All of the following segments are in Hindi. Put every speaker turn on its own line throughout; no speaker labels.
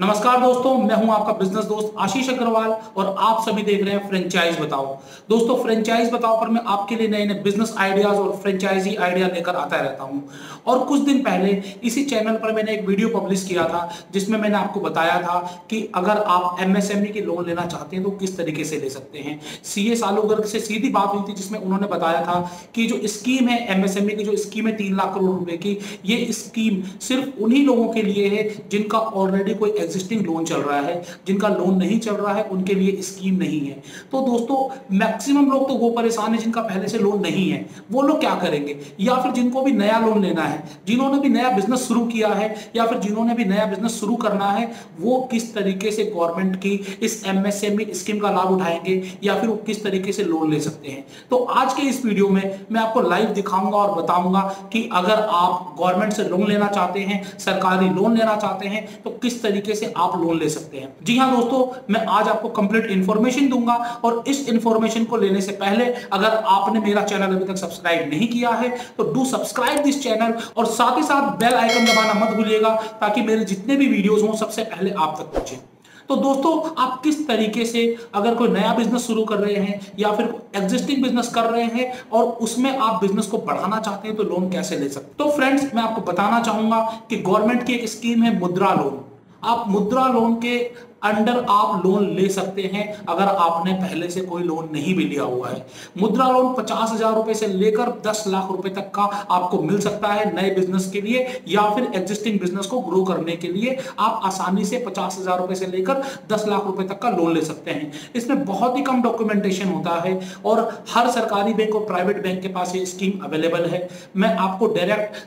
नमस्कार दोस्तों मैं हूं आपका बिजनेस दोस्त आशीष अग्रवाल और आप सभी देख रहे हैं फ्रेंचाइज बताओ दोस्तों फ्रेंचाइज बताओ पर मैं आपके लिए नए नए बिजनेस आइडियाज और फ्रेंचाइजी आइडिया लेकर आता रहता हूं और कुछ दिन पहले इसी चैनल पर मैंने एक वीडियो पब्लिश किया था जिसमें मैंने आपको बताया था कि अगर आप एम e की लोन लेना चाहते हैं तो किस तरीके से ले सकते हैं सी ए से सीधी बात हुई थी जिसमें उन्होंने बताया था कि जो स्कीम है एम e की जो स्कीम है तीन लाख करोड़ रुपए की ये स्कीम सिर्फ उन्हीं लोगों के लिए है जिनका ऑलरेडी कोई एग्जिस्टिंग लोन चल रहा है जिनका लोन नहीं चल रहा है उनके लिए स्कीम नहीं है तो दोस्तों मैक्सिमम लोग तो वो परेशान है जिनका पहले से लोन नहीं है वो लोग क्या करेंगे या फिर जिनको भी नया लोन लेना है जिन्होंने भी नया बिजनेस शुरू किया है या फिर जिन्होंने भी नया बिजनेस शुरू करना है वो किस तरीके से गवर्नमेंट की इस एमएसएमई स्कीम e का लाभ उठाएंगे या फिर वो किस तरीके से लोन ले सकते हैं तो आज के इस वीडियो में मैं आपको लाइव दिखाऊंगा और बताऊंगा कि अगर आप गवर्नमेंट से लोन लेना चाहते हैं सरकारी लोन लेना चाहते हैं तो किस तरीके तरीके से आप लोन ले सकते हैं जी हाँ दोस्तों मैं आज आपको कंप्लीट इन्फॉर्मेशन दूंगा और इस इन्फॉर्मेशन को लेने से पहले अगर आपने मेरा चैनल अभी तक सब्सक्राइब नहीं किया है तो डू सब्सक्राइब दिस चैनल और साथ ही साथ बेल आइकन दबाना मत भूलिएगा ताकि मेरे जितने भी वीडियोज हों सबसे पहले आप तक पहुंचे तो दोस्तों आप किस तरीके से अगर कोई नया बिजनेस शुरू कर रहे हैं या फिर एग्जिस्टिंग बिजनेस कर रहे हैं और उसमें आप बिजनेस को बढ़ाना चाहते हैं तो लोन कैसे ले सकते हैं तो फ्रेंड्स मैं आपको बताना चाहूंगा कि गवर्नमेंट की एक स्कीम है मुद्रा लोन आप मुद्रा लोन के अंडर आप लोन ले सकते हैं अगर आपने पहले से कोई लोन नहीं भी लिया हुआ है मुद्रा लोन पचास हजार रुपए से लेकर दस लाख रुपए तक का आपको मिल सकता है नए बिजनेस के लिए या फिर एग्जिस्टिंग बिजनेस को ग्रो करने के लिए आप आसानी से पचास हजार रुपए से लेकर दस लाख रुपए तक का लोन ले सकते हैं इसमें बहुत ही कम डॉक्यूमेंटेशन होता है और हर सरकारी बैंक और प्राइवेट बैंक के पास ये स्कीम अवेलेबल है मैं आपको डायरेक्ट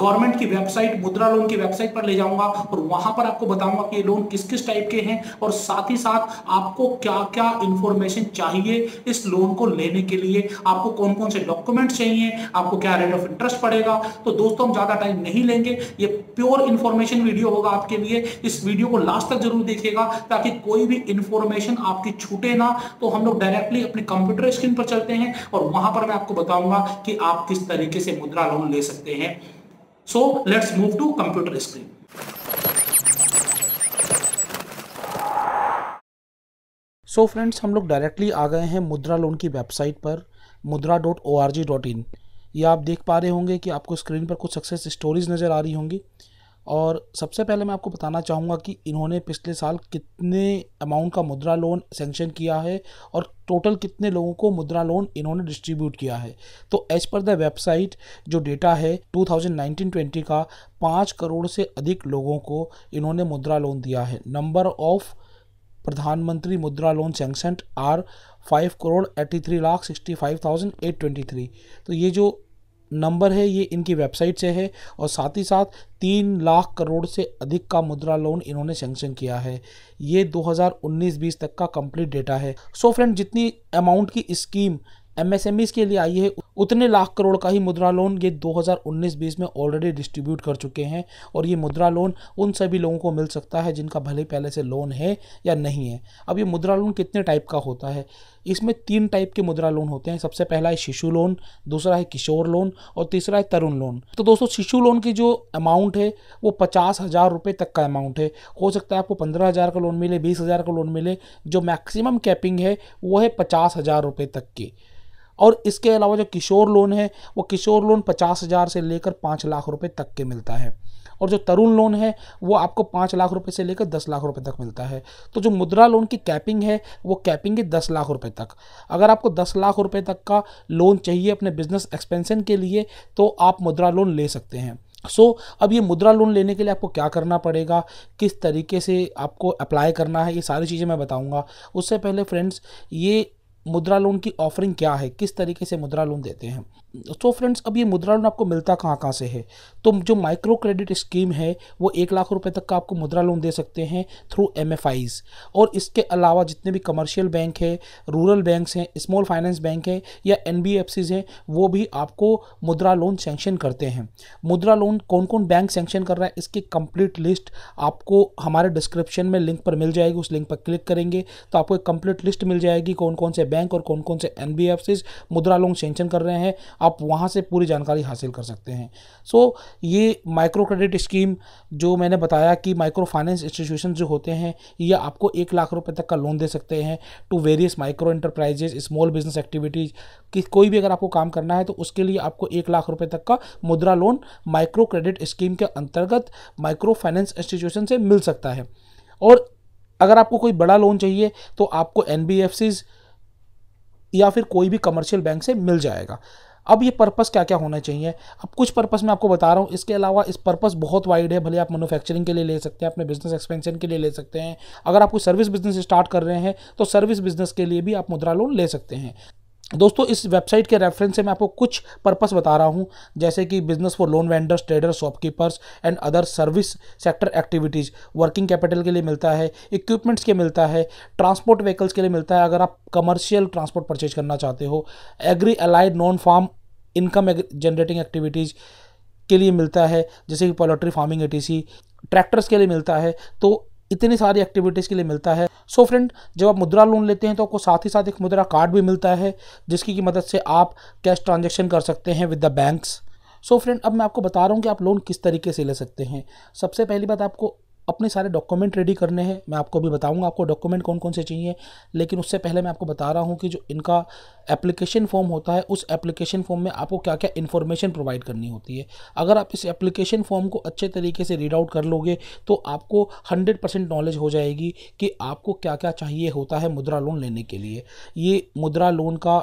गवर्नमेंट की वेबसाइट मुद्रा लोन की वेबसाइट पर ले जाऊंगा और वहां पर आपको बताऊंगा कि ये लोन किस किस टाइप के हैं और साथ ही साथ आपको क्या क्या इंफॉर्मेशन चाहिए इस लोन को लेने के लिए आपको कौन कौन से डॉक्यूमेंट चाहिए आपको क्या रेट ऑफ इंटरेस्ट पड़ेगा तो दोस्तों हम ज्यादा टाइम नहीं लेंगे ये प्योर इन्फॉर्मेशन वीडियो होगा आपके लिए इस वीडियो को लास्ट तक जरूर देखेगा ताकि कोई भी इंफॉर्मेशन आपकी छूटे ना तो हम लोग डायरेक्टली अपने कंप्यूटर स्क्रीन पर चलते हैं और वहां पर मैं आपको बताऊंगा कि आप किस तरीके से मुद्रा लोन ले सकते हैं So let's move to computer screen. So so friends हम लोग डायरेक्टली आ गए हैं मुद्रा लोन की वेबसाइट पर Mudra dot O R G dot in ये आप देख पा रहे होंगे कि आपको स्क्रीन पर कुछ सक्सेस स्टोरीज नज़र आ रही होंगी और सबसे पहले मैं आपको बताना चाहूँगा कि इन्होंने पिछले साल कितने अमाउंट का मुद्रा लोन सेंक्शन किया है और टोटल कितने लोगों को मुद्रा लोन इन्होंने डिस्ट्रीब्यूट किया है तो एज पर द वेबसाइट जो डेटा है 2019-20 का पाँच करोड़ से अधिक लोगों को इन्होंने मुद्रा लोन दिया है number of Pradhan Mantri Mudra loan sanction are five crore eighty three lakh sixty five thousand eight twenty three तो ये जो नंबर है ये इनकी वेबसाइट से है और साथ ही साथ तीन लाख करोड़ से अधिक का मुद्रा लोन इन्होंने सेंक्शन किया है ये 2019-20 तक का कंप्लीट डेटा है सो so फ्रेंड जितनी अमाउंट की स्कीम एम e के लिए आई है उतने लाख करोड़ का ही मुद्रा लोन ये 2019-20 में ऑलरेडी डिस्ट्रीब्यूट कर चुके हैं और ये मुद्रा लोन उन सभी लोगों को मिल सकता है जिनका भले पहले से लोन है या नहीं है अब ये मुद्रा लोन कितने टाइप का होता है इसमें तीन टाइप के मुद्रा लोन होते हैं सबसे पहला है शिशु लोन दूसरा है किशोर लोन और तीसरा है तरुण लोन तो दोस्तों शिशु लोन की जो अमाउंट है वो पचास हज़ार रुपये तक का अमाउंट है हो सकता है आपको पंद्रह हज़ार का लोन मिले बीस हज़ार का लोन मिले जो मैक्सिमम कैपिंग है वो है पचास हज़ार रुपये तक की और इसके अलावा जो किशोर लोन है वो किशोर लोन पचास हज़ार से लेकर पाँच लाख रुपए तक के मिलता है और जो तरुण लोन है वो आपको पाँच लाख रुपए से लेकर दस लाख रुपए तक मिलता है तो जो मुद्रा लोन की कैपिंग है वो कैपिंग है दस लाख रुपए तक अगर आपको दस लाख रुपए तक का लोन चाहिए अपने बिजनेस एक्सपेंशन के लिए तो आप मुद्रा लोन ले सकते हैं सो so, अब ये मुद्रा लोन लेने के लिए आपको क्या करना पड़ेगा किस तरीके से आपको अप्लाई करना है ये सारी चीज़ें मैं बताऊंगा उससे पहले फ्रेंड्स ये मुद्रा लोन की ऑफरिंग क्या है किस तरीके से मुद्रा लोन देते हैं तो फ्रेंड्स अब ये मुद्रा लोन आपको मिलता कहाँ कहाँ से है तो जो माइक्रो क्रेडिट स्कीम है वो एक लाख रुपए तक का आपको मुद्रा लोन दे सकते हैं थ्रू एम और इसके अलावा जितने भी कमर्शियल बैंक हैं रूरल बैंक्स हैं स्मॉल फाइनेंस बैंक हैं या एन हैं वो भी आपको मुद्रा लोन सेंक्शन करते हैं मुद्रा लोन कौन कौन बैंक सेंक्शन कर रहा है इसकी कंप्लीट लिस्ट आपको हमारे डिस्क्रिप्शन में लिंक पर मिल जाएगी उस लिंक पर क्लिक करेंगे तो आपको एक कंप्लीट लिस्ट मिल जाएगी कौन कौन से बैंक और कौन कौन से एन मुद्रा लोन सेंक्शन कर रहे हैं आप वहाँ से पूरी जानकारी हासिल कर सकते हैं सो so, ये माइक्रो क्रेडिट स्कीम जो मैंने बताया कि माइक्रो फाइनेंस इंस्टीट्यूशन जो होते हैं ये आपको एक लाख रुपये तक का लोन दे सकते हैं to various micro enterprises small business activities कि कोई भी अगर आपको काम करना है तो उसके लिए आपको एक लाख रुपये तक का मुद्रा लोन माइक्रो क्रेडिट स्कीम के अंतर्गत माइक्रो फाइनेंस इंस्टीट्यूशन से मिल सकता है और अगर आपको कोई बड़ा लोन चाहिए तो आपको एन या फिर कोई भी कमर्शियल बैंक से मिल जाएगा अब ये पर्पस क्या क्या होना चाहिए अब कुछ पर्पस मैं आपको बता रहा हूँ इसके अलावा इस पर्पस बहुत वाइड है भले आप मैनुफैक्चरिंग के लिए ले सकते हैं अपने बिजनेस एक्सपेंशन के लिए ले सकते हैं अगर आप कोई सर्विस बिजनेस स्टार्ट कर रहे हैं तो सर्विस बिजनेस के लिए भी आप मुद्रा लोन ले सकते हैं दोस्तों इस वेबसाइट के रेफरेंस से मैं आपको कुछ पर्पस बता रहा हूँ जैसे कि business for loan vendors traders shopkeepers and other service sector activities working capital के लिए मिलता है इक्विपमेंट्स के मिलता है ट्रांसपोर्ट व्हीकल्स के लिए मिलता है अगर आप कमर्शियल ट्रांसपोर्ट परचेज करना चाहते हो agri allied non farm income generating activities के लिए मिलता है जैसे कि पोल्ट्री फार्मिंग ए ट्रैक्टर्स के लिए मिलता है तो इतनी सारी एक्टिविटीज़ के लिए मिलता है सो so फ्रेंड जब आप मुद्रा लोन लेते हैं तो आपको साथ ही साथ एक मुद्रा कार्ड भी मिलता है जिसकी की मदद से आप कैश ट्रांजेक्शन कर सकते हैं with the banks so friend अब मैं आपको बता रहा हूँ कि आप लोन किस तरीके से ले सकते हैं सबसे पहली बात आपको अपने सारे डॉक्यूमेंट रेडी करने हैं मैं आपको भी बताऊंगा आपको डॉक्यूमेंट कौन कौन से चाहिए लेकिन उससे पहले मैं आपको बता रहा हूँ कि जो इनका एप्लीकेशन फॉर्म होता है उस एप्लीकेशन फॉर्म में आपको क्या क्या इन्फॉर्मेशन प्रोवाइड करनी होती है अगर आप इस एप्लीकेशन फॉर्म को अच्छे तरीके से रीड आउट कर लोगे तो आपको हंड्रेड परसेंट नॉलेज हो जाएगी कि आपको क्या क्या चाहिए होता है मुद्रा लोन लेने के लिए ये मुद्रा लोन का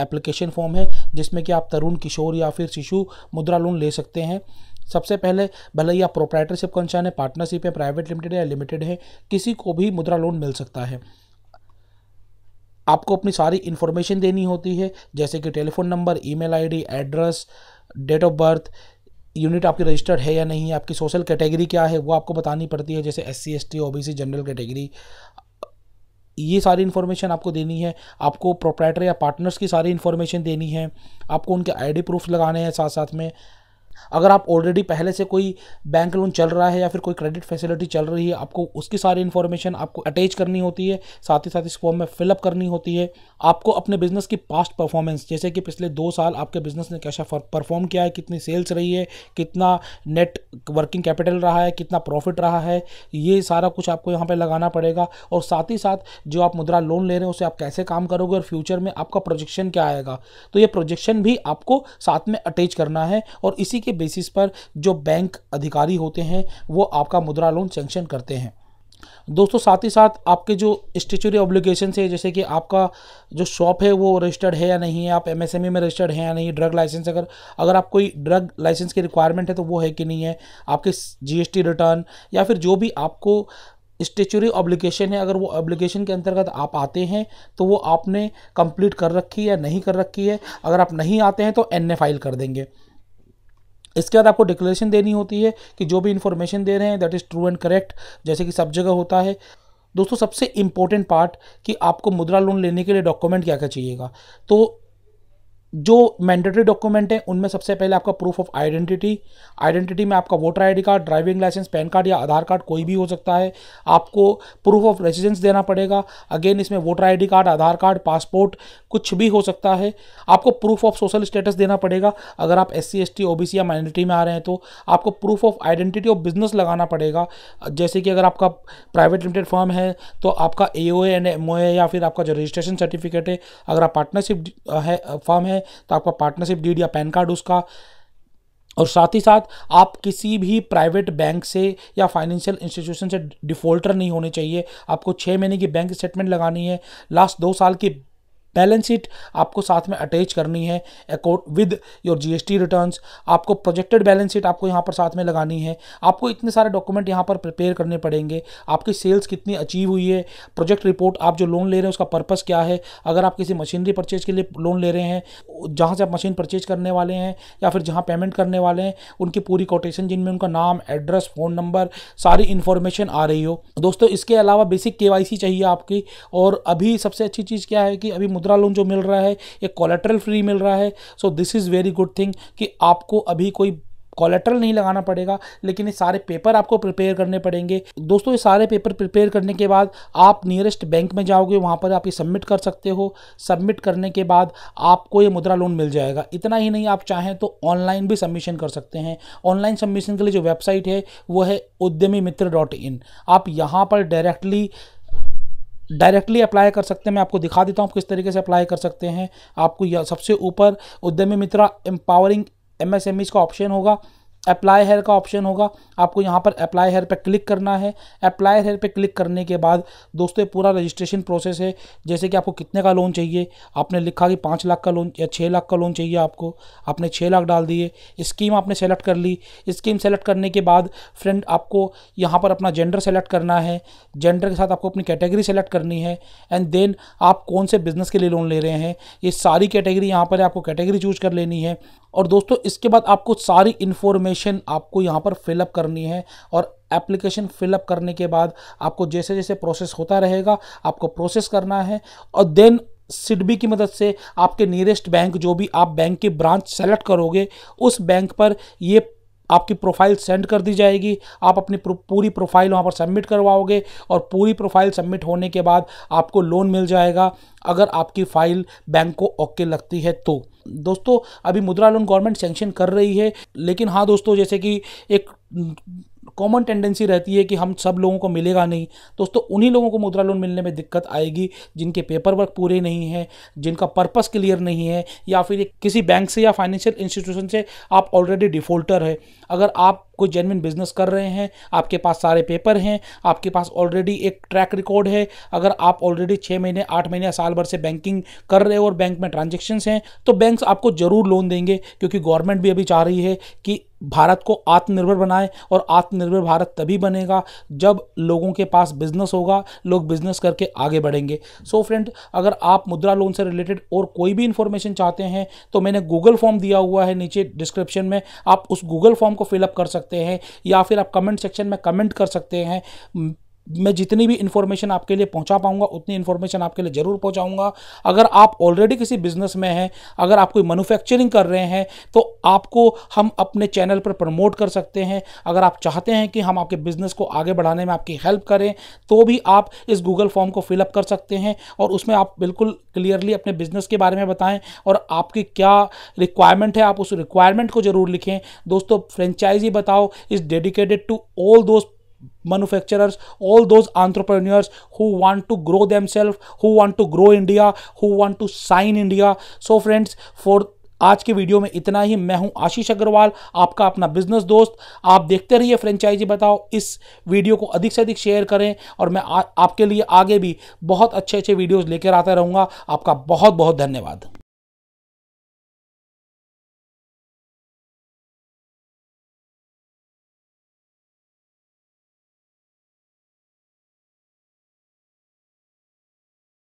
एप्लीकेशन फॉर्म है जिसमें कि आप तरुण किशोर या फिर शिशु मुद्रा लोन ले सकते हैं सबसे पहले भले ही आप प्रोप्राइटरशिप कंसर्न है पार्टनरशिप है प्राइवेट लिमिटेड है लिमिटेड है किसी को भी मुद्रा लोन मिल सकता है आपको अपनी सारी इन्फॉर्मेशन देनी होती है जैसे कि telephone number email ID address date of birth unit आपकी रजिस्टर्ड है या नहीं आपकी सोशल कैटेगरी क्या है वो आपको बतानी पड़ती है जैसे S C S T O B C general category ये सारी इन्फॉर्मेशन आपको देनी है आपको प्रोप्राइटर या पार्टनर्स की सारी इन्फॉर्मेशन देनी है आपको उनके आईडी प्रूफ लगाने हैं साथ साथ में अगर आप ऑलरेडी पहले से कोई बैंक लोन चल रहा है या फिर कोई क्रेडिट फैसिलिटी चल रही है आपको उसकी सारी इन्फॉर्मेशन आपको अटैच करनी होती है साथ ही साथ इस फॉर्म में फिलअप करनी होती है आपको अपने बिजनेस की पास्ट परफॉर्मेंस जैसे कि पिछले दो साल आपके बिजनेस ने कैसा परफॉर्म किया है कितनी सेल्स रही है कितना नेट वर्किंग कैपिटल रहा है कितना प्रॉफिट रहा है ये सारा कुछ आपको यहाँ पर लगाना पड़ेगा और साथ ही साथ जो आप मुद्रा लोन ले रहे हैं उसे आप कैसे काम करोगे और फ्यूचर में आपका प्रोजेक्शन क्या आएगा तो ये प्रोजेक्शन भी आपको साथ में अटैच करना है और इसी के बेसिस पर जो बैंक अधिकारी होते हैं वो आपका मुद्रा लोन सेंक्शन करते हैं दोस्तों साथ ही साथ आपके जो स्टेचुरी ऑब्लिगेशन है जैसे कि आपका जो शॉप है वो रजिस्टर्ड है या नहीं है आप एमएसएमई e में रजिस्टर्ड है या नहीं ड्रग लाइसेंस अगर अगर आप कोई ड्रग लाइसेंस की रिक्वायरमेंट है तो वो है कि नहीं है आपके जीएसटी रिटर्न या फिर जो भी आपको स्टेचुरी ऑब्लिगेशन है अगर वो ऑब्लिगेशन के अंतर्गत आप आते हैं तो वो आपने कंप्लीट कर रखी है या नहीं कर रखी है अगर आप नहीं आते हैं तो एन फाइल कर देंगे इसके बाद आपको डिक्लेरेशन देनी होती है कि जो भी इन्फॉर्मेशन दे रहे हैं that is true and correct जैसे कि सब जगह होता है दोस्तों सबसे इम्पोर्टेंट पार्ट कि आपको मुद्रा लोन लेने के लिए डॉक्यूमेंट क्या क्या चाहिएगा तो जो मैंडेटरी डॉक्यूमेंट हैं उनमें सबसे पहले आपका प्रूफ ऑफ आइडेंटिटी आइडेंटिटी में आपका voter ID card driving licence PAN card या आधार कार्ड कोई भी हो सकता है आपको प्रूफ ऑफ रेजिडेंस देना पड़ेगा अगेन इसमें voter ID card Aadhaar card passport कुछ भी हो सकता है आपको प्रूफ ऑफ सोशल स्टेटस देना पड़ेगा अगर आप S C S T O B C या माइनॉरिटी में आ रहे हैं तो आपको proof of identity of business लगाना पड़ेगा जैसे कि अगर आपका प्राइवेट लिमिटेड फर्म है तो आपका ए ओ एंड एम ओ ए या फिर आपका जो रजिस्ट्रेशन सर्टिफिकेट है अगर आप पार्टनरशिप है फर्म है तो आपका पार्टनरशिप डीड या पैन कार्ड उसका और साथ ही साथ आप किसी भी प्राइवेट बैंक से या फाइनेंशियल इंस्टीट्यूशन से डिफ़ॉल्टर नहीं होने चाहिए आपको छः महीने की बैंक स्टेटमेंट लगानी है लास्ट दो साल की बैलेंस शीट आपको साथ में अटैच करनी है accord with your GST returns आपको प्रोजेक्टेड बैलेंस शीट आपको यहाँ पर साथ में लगानी है आपको इतने सारे डॉक्यूमेंट यहाँ पर प्रिपेयर करने पड़ेंगे आपकी सेल्स कितनी अचीव हुई है प्रोजेक्ट रिपोर्ट आप जो लोन ले रहे हैं उसका पर्पज़ क्या है अगर आप किसी मशीनरी परचेज के लिए लोन ले रहे हैं जहाँ से आप मशीन परचेज करने वाले हैं या फिर जहाँ पेमेंट करने वाले हैं उनकी पूरी कोटेशन जिनमें उनका नाम एड्रेस फ़ोन नंबर सारी इन्फॉर्मेशन आ रही हो दोस्तों इसके अलावा बेसिक के चाहिए आपकी और अभी सबसे अच्छी चीज़ क्या है कि अभी मुद्रा मुद्रा लोन जो मिल रहा है ये कोलेट्रल फ्री मिल रहा है so this is very good thing कि आपको अभी कोई कॉलेट्रल नहीं लगाना पड़ेगा लेकिन ये सारे पेपर आपको प्रिपेयर करने पड़ेंगे दोस्तों ये सारे पेपर प्रिपेयर करने के बाद आप नियरेस्ट बैंक में जाओगे वहाँ पर आप ये सबमिट कर सकते हो सबमिट करने के बाद आपको ये मुद्रा लोन मिल जाएगा इतना ही नहीं आप चाहें तो ऑनलाइन भी सबमिशन कर सकते हैं ऑनलाइन सबमिशन के लिए जो वेबसाइट है वो है उद्यमी मित्र डॉट इन आप यहाँ पर डायरेक्टली डायरेक्टली अप्लाई कर सकते हैं मैं आपको दिखा देता हूँ आप किस तरीके से अप्लाई कर सकते हैं आपको यह सबसे ऊपर उद्यमी मित्रा एम्पावरिंग एम का ऑप्शन होगा अप्लाई हेयर का ऑप्शन होगा आपको यहाँ पर अप्लाई हेयर पर क्लिक करना है अप्लाई हेयर पर क्लिक करने के बाद दोस्तों पूरा रजिस्ट्रेशन प्रोसेस है जैसे कि आपको कितने का लोन चाहिए आपने लिखा कि पाँच लाख का लोन या छः लाख का लोन चाहिए आपको आपने छः लाख डाल दिए स्कीम आपने सेलेक्ट कर ली स्कीम सेलेक्ट करने के बाद फ्रेंड आपको यहाँ पर अपना जेंडर सेलेक्ट करना है जेंडर के साथ आपको अपनी कैटेगरी सेलेक्ट करनी है एंड देन आप कौन से बिज़नेस के लिए लोन ले रहे हैं ये सारी कैटेगरी यहाँ पर आपको कैटेगरी चूज कर लेनी है और दोस्तों इसके बाद आपको सारी इन्फॉर्मेशन एप्लीकेशन आपको यहाँ पर फिलअप करनी है और एप्लीकेशन फिलअप करने के बाद आपको जैसे जैसे प्रोसेस होता रहेगा आपको प्रोसेस करना है और देन सिडबी की मदद से आपके नियरेस्ट बैंक जो भी आप बैंक के ब्रांच सेलेक्ट करोगे उस बैंक पर ये आपकी प्रोफाइल सेंड कर दी जाएगी आप अपनी पूरी प्रोफाइल वहाँ पर सबमिट करवाओगे और पूरी प्रोफाइल सबमिट होने के बाद आपको लोन मिल जाएगा अगर आपकी फ़ाइल बैंक को ओके लगती है तो दोस्तों अभी मुद्रा लोन गवर्नमेंट सेंक्शन कर रही है लेकिन हाँ दोस्तों जैसे कि एक कॉमन टेंडेंसी रहती है कि हम सब लोगों को मिलेगा नहीं दोस्तों उन्हीं लोगों को मुद्रा लोन मिलने में दिक्कत आएगी जिनके पेपर वर्क पूरे नहीं हैं जिनका पर्पस क्लियर नहीं है या फिर किसी बैंक से या फाइनेंशियल इंस्टीट्यूशन से आप ऑलरेडी डिफॉल्टर है अगर आप कोई जेनविन बिजनेस कर रहे हैं आपके पास सारे पेपर हैं आपके पास ऑलरेडी एक ट्रैक रिकॉर्ड है अगर आप ऑलरेडी छः महीने आठ महीने साल भर से बैंकिंग कर रहे हो और बैंक में ट्रांजेक्शन हैं तो बैंक आपको ज़रूर लोन देंगे क्योंकि गवर्नमेंट भी अभी चाह रही है कि भारत को आत्मनिर्भर बनाए और आत्मनिर्भर भारत तभी बनेगा जब लोगों के पास बिजनेस होगा लोग बिजनेस करके आगे बढ़ेंगे सो so फ्रेंड अगर आप मुद्रा लोन से रिलेटेड और कोई भी इन्फॉर्मेशन चाहते हैं तो मैंने गूगल फॉर्म दिया हुआ है नीचे डिस्क्रिप्शन में आप उस गूगल फॉर्म को फिलअप कर सकते सकते हैं या फिर आप कमेंट सेक्शन में कमेंट कर सकते हैं मैं जितनी भी इन्फॉर्मेशन आपके लिए पहुंचा पाऊंगा उतनी इन्फॉर्मेशन आपके लिए ज़रूर पहुंचाऊंगा अगर आप ऑलरेडी किसी बिजनेस में हैं अगर आप कोई मैनुफैक्चरिंग कर रहे हैं तो आपको हम अपने चैनल पर प्रमोट कर सकते हैं अगर आप चाहते हैं कि हम आपके बिजनेस को आगे बढ़ाने में आपकी हेल्प करें तो भी आप इस गूगल फॉर्म को फिलअप कर सकते हैं और उसमें आप बिल्कुल क्लियरली अपने बिजनेस के बारे में बताएं और आपकी क्या रिक्वायरमेंट है आप उस रिक्वायरमेंट को ज़रूर लिखें दोस्तों फ्रेंचाइजी बताओ इज़ डेडिकेटेड टू ऑल दोस्त manufacturers, all those entrepreneurs who want to grow themselves, who want to grow India, who want to sign India. So, friends, for आज के वीडियो में इतना ही मैं हूं आशीष अग्रवाल आपका अपना बिजनेस दोस्त आप देखते रहिए फ्रेंचाइजी बताओ इस वीडियो को अधिक से अधिक शेयर करें और मैं आ, आपके लिए आगे भी बहुत अच्छे अच्छे वीडियोस लेकर आता रहूंगा आपका बहुत बहुत धन्यवाद